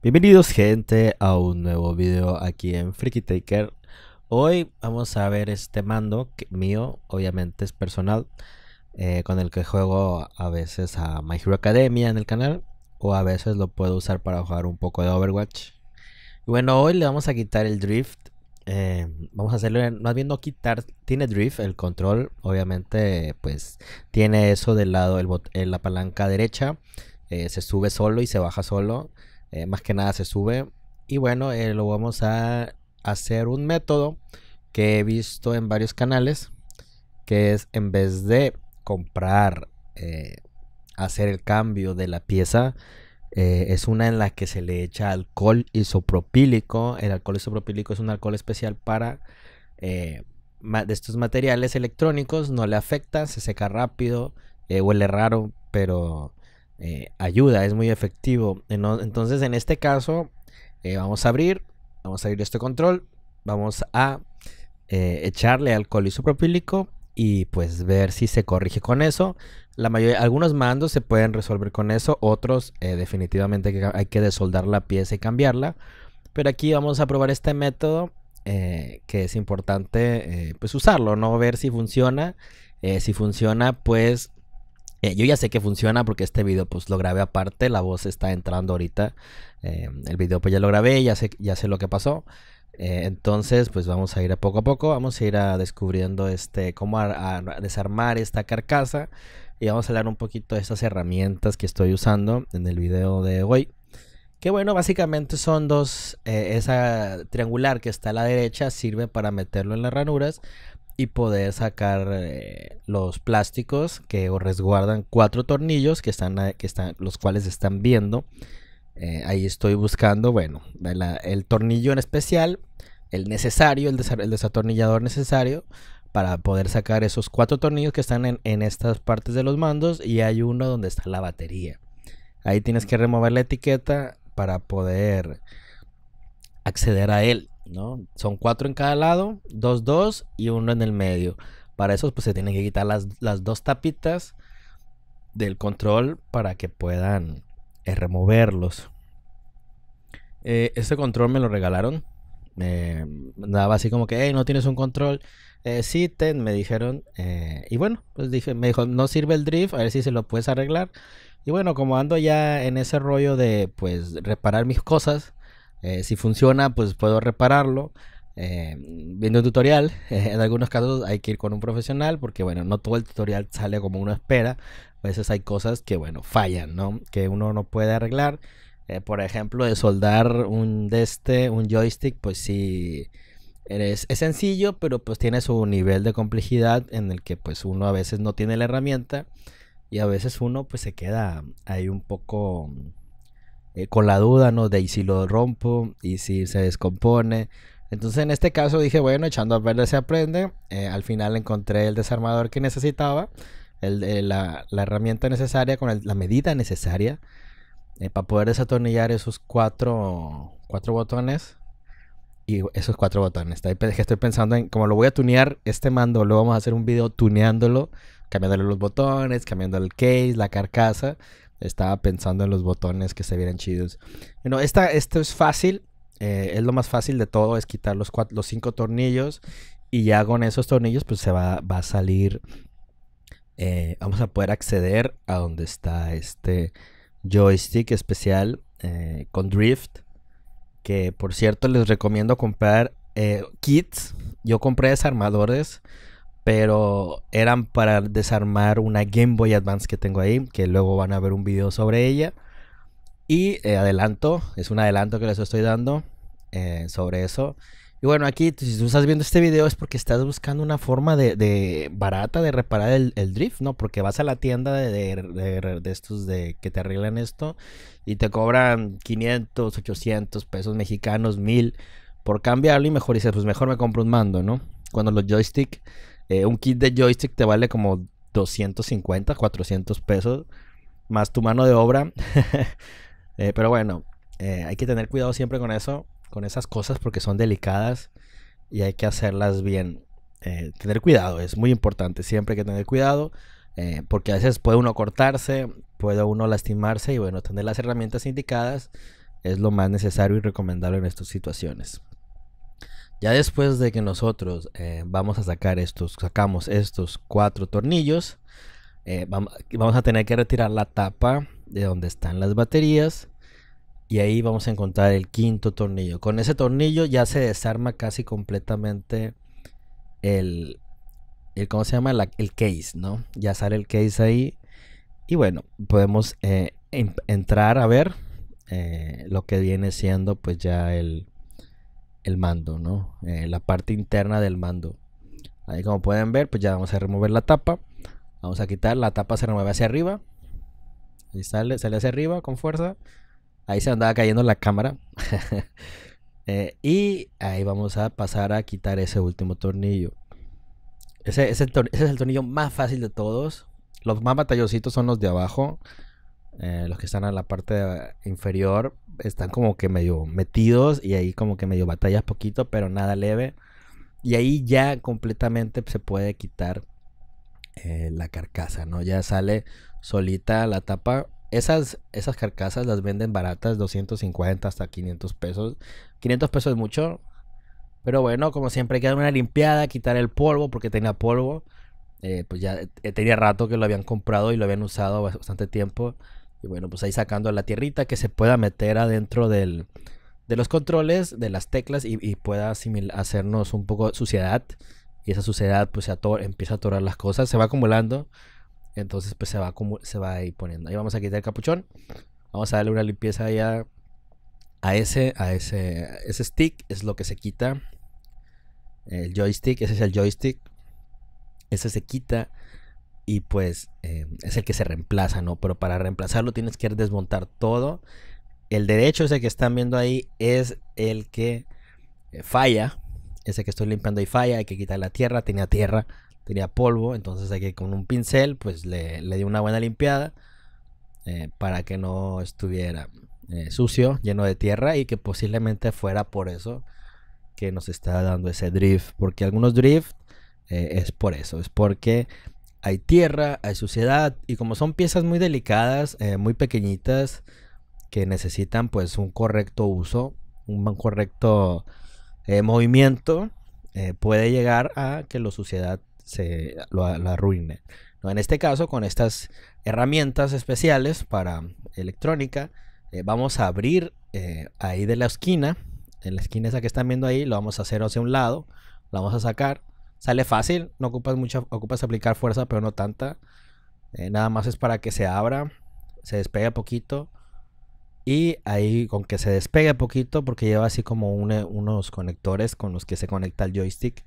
Bienvenidos gente a un nuevo video aquí en Freaky Taker. Hoy vamos a ver este mando que, mío, obviamente es personal, eh, con el que juego a veces a My Hero Academia en el canal o a veces lo puedo usar para jugar un poco de Overwatch. Y bueno, hoy le vamos a quitar el drift. Eh, vamos a hacerlo más bien no quitar, tiene drift el control, obviamente pues tiene eso del lado, el eh, la palanca derecha, se sube solo y se baja solo. Eh, más que nada se sube. Y bueno, eh, lo vamos a hacer un método que he visto en varios canales, que es en vez de comprar, eh, hacer el cambio de la pieza, es una en la que se le echa alcohol isopropílico. El alcohol isopropílico es un alcohol especial para de estos materiales electrónicos, no le afecta, se seca rápido, huele raro, pero eh, ayuda, es muy efectivo. Entonces, en este caso, eh, vamos a abrir, vamos a abrir este control, vamos a eh, echarle alcohol isopropílico y pues ver si se corrige con eso. La mayoría, algunos mandos se pueden resolver con eso, otros definitivamente hay que desoldar la pieza y cambiarla. Pero aquí vamos a probar este método que es importante pues usarlo, no ver si funciona. si funciona pues eh, yo ya sé que funciona porque este video pues lo grabé aparte, la voz está entrando ahorita. Em, el video pues ya lo grabé, ya sé, ya sé lo que pasó. Eh, entonces pues vamos a ir a poco a poco, vamos a ir a descubriendo este cómo a, desarmar esta carcasa y vamos a hablar un poquito de estas herramientas que estoy usando en el video de hoy. Que bueno, básicamente son dos, eh, esa triangular que está a la derecha sirve para meterlo en las ranuras y poder sacar eh, los plásticos que resguardan cuatro tornillos que están, los cuales están viendo. Eh, ahí estoy buscando, bueno, el tornillo en especial, el necesario, el, desatornillador necesario para poder sacar esos cuatro tornillos que están en estas partes de los mandos y hay uno donde está la batería. Ahí tienes que remover la etiqueta para poder acceder a él. Son cuatro en cada lado, dos, dos y uno en el medio. Para eso, pues se tienen que quitar las, las dos tapitas del control para que puedan eh, removerlos. este control me lo regalaron. Eh, daba así como que, no tienes un control. Eh, sí, ten, me dijeron. y bueno, pues dije, me dijo, no sirve el drift, a ver si se lo puedes arreglar. Y bueno, como ando ya en ese rollo de pues reparar mis cosas, eh, si funciona, pues puedo repararlo. Eh, viendo un tutorial, en algunos casos hay que ir con un profesional porque, bueno, no todo el tutorial sale como uno espera. A veces hay cosas que, bueno, fallan, ¿no? Que uno no puede arreglar. Eh, por ejemplo, de soldar un este, un joystick, pues sí es, sencillo, pero pues tiene su nivel de complejidad en el que pues uno a veces no tiene la herramienta y a veces uno pues se queda ahí un poco eh, con la duda, ¿no? De si lo rompo y si se descompone. Entonces en este caso dije, bueno, echando a verle se aprende. Eh, al final encontré el desarmador que necesitaba, eh, la, herramienta necesaria con la medida necesaria para poder desatornillar esos cuatro, botones. Y esos cuatro botones. Estoy pensando en, cómo lo voy a tunear, este mando, luego vamos a hacer un video tuneándolo, cambiándole los botones, cambiando el case, la carcasa. Estaba pensando en los botones que se vieran chidos. Bueno, esta, esto es fácil. Eh, es lo más fácil de todo, es quitar los, cuatro, cinco tornillos. Y ya con esos tornillos, pues se va, va a salir. Eh, vamos a poder acceder a donde está este joystick especial eh, con drift. Que por cierto, les recomiendo comprar kits. Yo compré desarmadores pero eran para desarmar una Game Boy Advance que tengo ahí, que luego van a ver un video sobre ella. Y eh, adelanto, es un adelanto que les estoy dando eh, sobre eso. Y bueno, aquí si tú estás viendo este video es porque estás buscando una forma de, barata de reparar el, drift, ¿no? Porque vas a la tienda de, estos de que te arreglan esto y te cobran 500, 800 pesos mexicanos, 1000 por cambiarlo y mejor dices, pues mejor me compro un mando, ¿no? Cuando los joystick eh, un kit de joystick te vale como 250, 400 pesos, más tu mano de obra. Eh, pero bueno, eh, hay que tener cuidado siempre con eso, con esas cosas, porque son delicadas y hay que hacerlas bien. tener cuidado es muy importante, siempre hay que tener cuidado. porque a veces puede uno cortarse, puede uno lastimarse y bueno, tener las herramientas indicadas es lo más necesario y recomendable en estas situaciones. Ya después de que nosotros eh, vamos a sacar estos, sacamos estos cuatro tornillos, eh, vamos a tener que retirar la tapa de donde están las baterías y ahí vamos a encontrar el quinto tornillo. Con ese tornillo ya se desarma casi completamente el, el ¿cómo se llama? el case, ¿no? Ya sale el case ahí y bueno, podemos eh, em-, entrar a ver lo que viene siendo pues ya el el mando, ¿no? Eh, la parte interna del mando. Ahí como pueden ver, pues ya vamos a remover la tapa. Vamos a quitar, la tapa se remueve hacia arriba. Y sale, sale hacia arriba con fuerza. Ahí se andaba cayendo la cámara. Eh, y ahí vamos a pasar a quitar ese último tornillo. Ese, ese, ese es el tornillo más fácil de todos. Los más batallositos son los de abajo. Eh, los que están a la parte inferior están como que medio metidos y ahí como que medio batallas poquito, pero nada leve. Y ahí ya completamente se puede quitar eh, la carcasa, ¿no? Ya sale solita la tapa. Esas, esas carcasas las venden baratas, 250 hasta 500 pesos. 500 pesos es mucho, pero bueno, como siempre hay que dar una limpiada, quitar el polvo porque tenía polvo. Eh, pues ya tenía rato que lo habían comprado y lo habían usado bastante tiempo. Y bueno, pues ahí sacando la tierrita que se pueda meter adentro de los controles, de las teclas y, pueda hacernos un poco suciedad. Y esa suciedad pues empieza a atorar las cosas, se va acumulando. Entonces pues se va, se va ahí poniendo. Ahí vamos a quitar el capuchón. Vamos a darle una limpieza ya a ese, a ese, a ese stick. Es lo que se quita. El joystick, ese es el joystick. Ese se quita y pues eh, es el que se reemplaza, ¿no? Pero para reemplazarlo tienes que desmontar todo. El derecho, ese que están viendo ahí, es el que eh, falla. Ese que estoy limpiando ahí falla, hay que quitar la tierra, tenía tierra, tenía polvo, entonces hay que con un pincel, pues le, di una buena limpiada eh, para que no estuviera sucio, lleno de tierra y que posiblemente fuera por eso que nos está dando ese drift, porque algunos drift es por eso, es porque hay tierra, hay suciedad y como son piezas muy delicadas, eh, muy pequeñitas, que necesitan pues un correcto uso, un correcto eh, movimiento, eh, puede llegar a que la suciedad se lo, arruine. En este caso, con estas herramientas especiales para electrónica, vamos a abrir ahí de la esquina, en la esquina esa que están viendo ahí, lo vamos a hacer hacia un lado, lo vamos a sacar Sale fácil, no ocupas mucha, ocupas aplicar fuerza, pero no tanta. Eh, nada más es para que se abra, se despegue poquito. Y ahí con que se despegue poquito, porque lleva así como unos conectores con los que se conecta el joystick.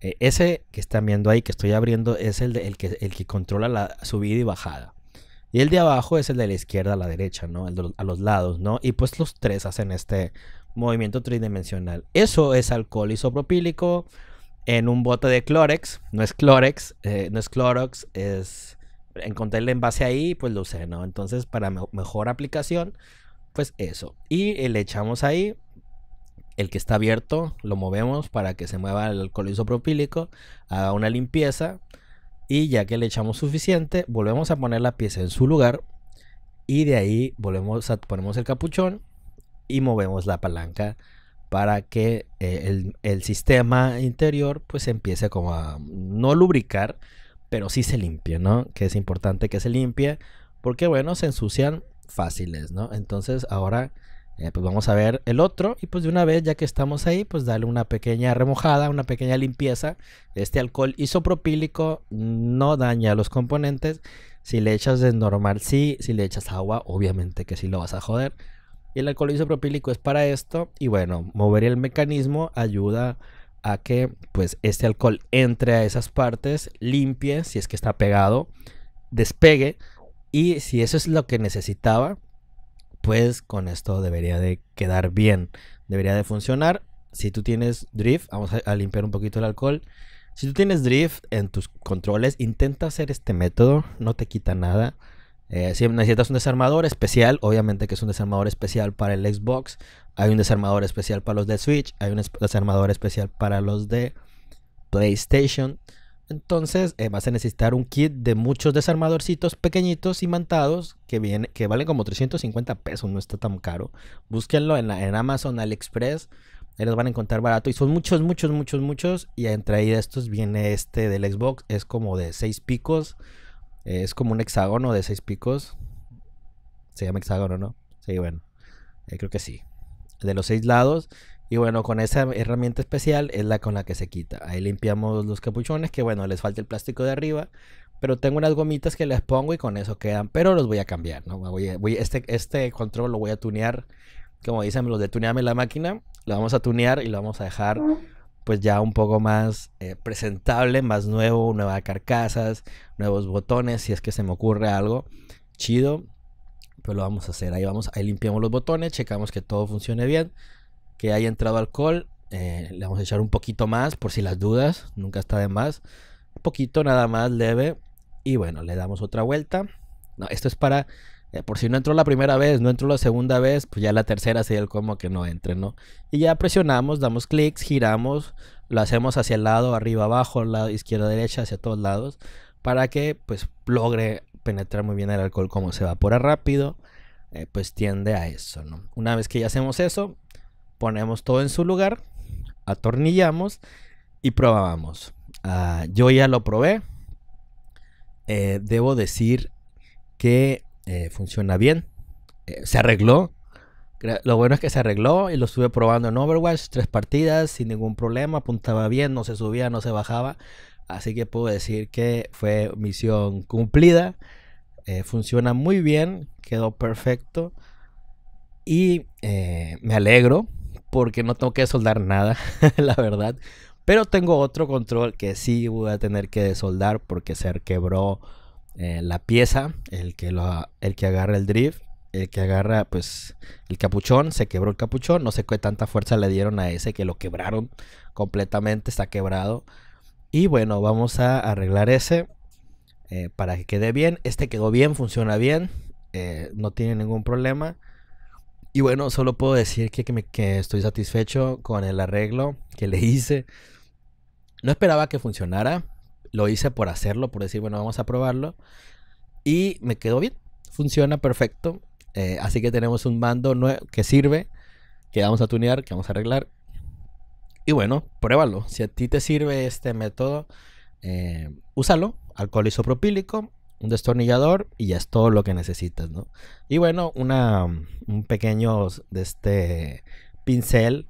Eh, ese que están viendo ahí, que estoy abriendo, es el, que, el que controla la subida y bajada. Y el de abajo es el de la izquierda a la derecha, ¿no? El a los lados, ¿no? Y pues los tres hacen este movimiento tridimensional. Eso es alcohol isopropílico en un bote de Clorex, No es Clorex, eh, no es Clorox, es... Encontré el envase ahí, pues lo usé, ¿no? Entonces, para mejor aplicación, pues eso. Y eh, le echamos ahí, el que está abierto lo movemos para que se mueva el alcohol isopropílico, haga una limpieza y ya que le echamos suficiente, volvemos a poner la pieza en su lugar y de ahí volvemos a ponemos el capuchón y movemos la palanca para que eh, el, sistema interior pues empiece como a no lubricar, pero sí se limpie, ¿no? Que es importante que se limpie, porque bueno, se ensucian fáciles, ¿no? Entonces ahora eh, pues vamos a ver el otro y pues de una vez ya que estamos ahí pues dale una pequeña remojada, una pequeña limpieza. Este alcohol isopropílico no daña los componentes. Si le echas de normal sí, si le echas agua obviamente que sí lo vas a joder el alcohol isopropílico es para esto. Y bueno, mover el mecanismo ayuda a que pues este alcohol entre a esas partes, limpie si es que está pegado, despegue y si eso es lo que necesitaba, pues con esto debería de quedar bien, debería de funcionar. Si tú tienes drift, vamos a limpiar un poquito el alcohol. Si tú tienes drift en tus controles, intenta hacer este método, no te quita nada. Eh, si necesitas un desarmador especial, obviamente que es un desarmador especial para el Xbox, hay un desarmador especial para los de Switch, hay un desarmador especial para los de PlayStation. Entonces eh, vas a necesitar un kit de muchos desarmadorcitos pequeñitos imantados que, viene, que valen como 350 pesos, no está tan caro. Búsquenlo en, Amazon, AliExpress, ahí los van a encontrar barato. Y son muchos, muchos, muchos, muchos. Y entre ahí estos viene este del Xbox, es como de 6 picos. Eh, es como un hexágono de seis picos. Se llama hexágono, ¿no? Sí, bueno. Eh, creo que sí. De los seis lados. Y bueno, con esa herramienta especial es la con la que se quita. Ahí limpiamos los capuchones, que bueno, les falta el plástico de arriba. Pero tengo unas gomitas que les pongo y con eso quedan. Pero los voy a cambiar, ¿no? Voy este, este control lo voy a tunear. Como dicen los de tunearme la máquina. Lo vamos a tunear y lo vamos a dejar pues ya un poco más eh, presentable, más nuevo, nuevas carcasas, nuevos botones, si es que se me ocurre algo chido, pues lo vamos a hacer. Ahí vamos, ahí limpiamos los botones, checamos que todo funcione bien, que haya entrado alcohol, eh, le vamos a echar un poquito más por si las dudas, nunca está de más, un poquito nada más leve y bueno, le damos otra vuelta. No, esto es para eh, por si no entró la primera vez, no entró la segunda vez, pues ya la tercera sería el como que no entre, ¿no? Y ya presionamos, damos clics, giramos, lo hacemos hacia el lado, arriba, abajo, lado, izquierda, derecha, hacia todos lados, para que pues logre penetrar muy bien el alcohol como se evapora rápido, eh, pues tiende a eso, ¿no? Una vez que ya hacemos eso, ponemos todo en su lugar, atornillamos y probamos. Ah, yo ya lo probé. Eh, debo decir que eh, funciona bien. Eh, se arregló. Lo bueno es que se arregló y lo estuve probando en Overwatch, tres partidas, sin ningún problema, apuntaba bien, no se subía, no se bajaba. Así que puedo decir que fue misión cumplida. Eh, funciona muy bien, quedó perfecto. Y me alegro porque no tengo que soldar nada, la verdad. Pero tengo otro control que sí voy a tener que desoldar porque se quebró eh, la pieza, el que, el que agarra el drift, el que agarra pues el capuchón, se quebró el capuchón, no sé qué tanta fuerza le dieron a ese que lo quebraron completamente, está quebrado. Y bueno, vamos a arreglar ese eh, para que quede bien. Este quedó bien, funciona bien, eh, no tiene ningún problema. Y bueno, solo puedo decir que, que estoy satisfecho con el arreglo que le hice. No esperaba que funcionara, lo hice por hacerlo, por decir, bueno, vamos a probarlo. Y me quedó bien. Funciona perfecto. Eh, así que tenemos un mando nuevo que sirve, que vamos a tunear, que vamos a arreglar. Y bueno, pruébalo. Si a ti te sirve este método, eh, úsalo. Alcohol isopropílico, un destornillador y ya es todo lo que necesitas, Y bueno, una, un pequeño de este pincel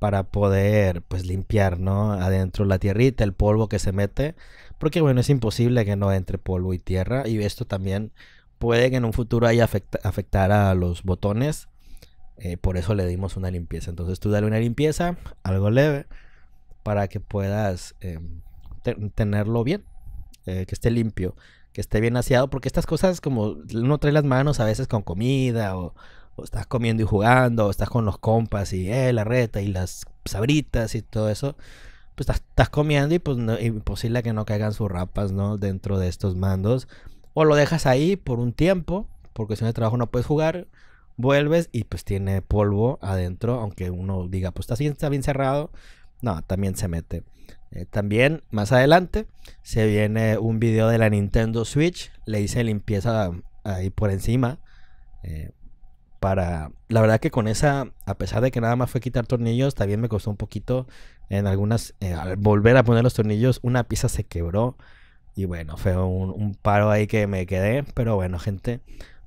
para poder pues limpiar, ¿no? Adentro la tierrita, el polvo que se mete, porque bueno, es imposible que no entre polvo y tierra y esto también puede que en un futuro haya afectar a los botones, eh, por eso le dimos una limpieza. Entonces tú dale una limpieza, algo leve, para que puedas em, tenerlo bien, eh, que esté limpio, que esté bien aseado, porque estas cosas como uno trae las manos a veces con comida o estás comiendo y jugando, estás con los compas y eh, la reta y las sabritas y todo eso, pues estás, comiendo y pues imposible que no caigan sus rapas, ¿no? Dentro de estos mandos. O lo dejas ahí por un tiempo, porque si no trabajo no puedes jugar, vuelves y pues tiene polvo adentro, aunque uno diga, pues está bien, está bien cerrado, no, también se mete. Eh, también más adelante se viene un video de la Nintendo Switch, le hice limpieza ahí por encima. Eh, para... La verdad que con esa, a pesar de que nada más fue quitar tornillos, también me costó un poquito en algunas... Eh, al volver a poner los tornillos, una pieza se quebró. Y bueno, fue un, paro ahí que me quedé. Pero bueno, gente,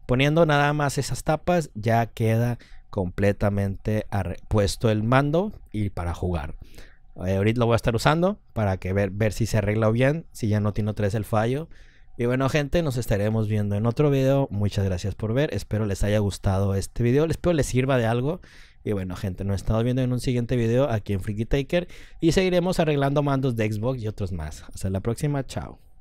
poniendo nada más esas tapas, ya queda completamente puesto el mando y para jugar. Eh, ahorita lo voy a estar usando para que ver, ver si se arregla bien, si ya no tiene otra vez el fallo. Y bueno, gente, nos estaremos viendo en otro video. Muchas gracias por ver. Espero les haya gustado este video. Espero les sirva de algo. Y bueno, gente, nos estamos viendo en un siguiente video aquí en Freaky Taker. Y seguiremos arreglando mandos de Xbox y otros más. Hasta la próxima. Chao.